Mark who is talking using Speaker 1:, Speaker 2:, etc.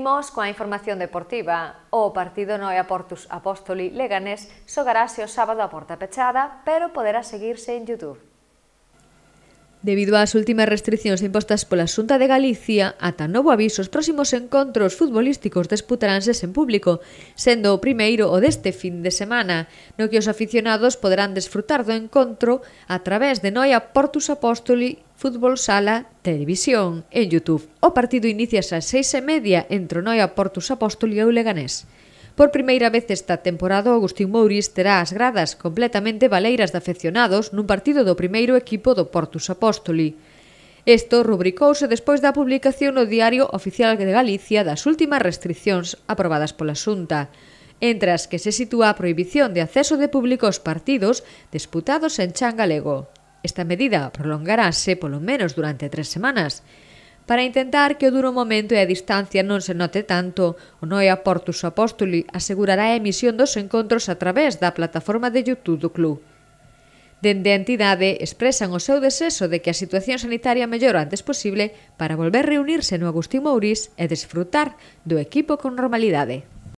Speaker 1: Imos coa información deportiva. O partido Noia Portus Apóstoli Leganés xogarase o sábado a porta pechada, pero poderá seguirse en Youtube. Debido ás últimas restriccións impostas pola Xunta de Galicia, ata novo aviso, os próximos encontros futbolísticos disputaránse sen público, sendo o primeiro o deste fin de semana, no que os aficionados poderán desfrutar do encontro a través de Noia Portus Apóstoli Fútbol Sala Televisión en Youtube. O partido inicia ás seis e media entre Noia Portus Apóstoli e o Leganés. Por primeira vez esta temporada, Agustín Mouris terá as gradas completamente baleiras de afeccionados nun partido do primeiro equipo do Portus Apóstoli. Isto rubricouse despois da publicación no Diario Oficial de Galicia das últimas restriccións aprobadas pola Xunta entre as que se sitúa a prohibición de acceso de público aos partidos disputados en chan galego. Esta medida prolongarase polo menos durante tres semanas, para intentar que o duro momento e a distancia non se note tanto. O Noia Portus Apóstoli asegurará a emisión dos encontros a través da plataforma de YouTube do club. Dende a entidade expresan o seu desexo de que a situación sanitaria mellore antes posible para volver reunirse no Agustín Mourís e desfrutar do equipo con normalidade.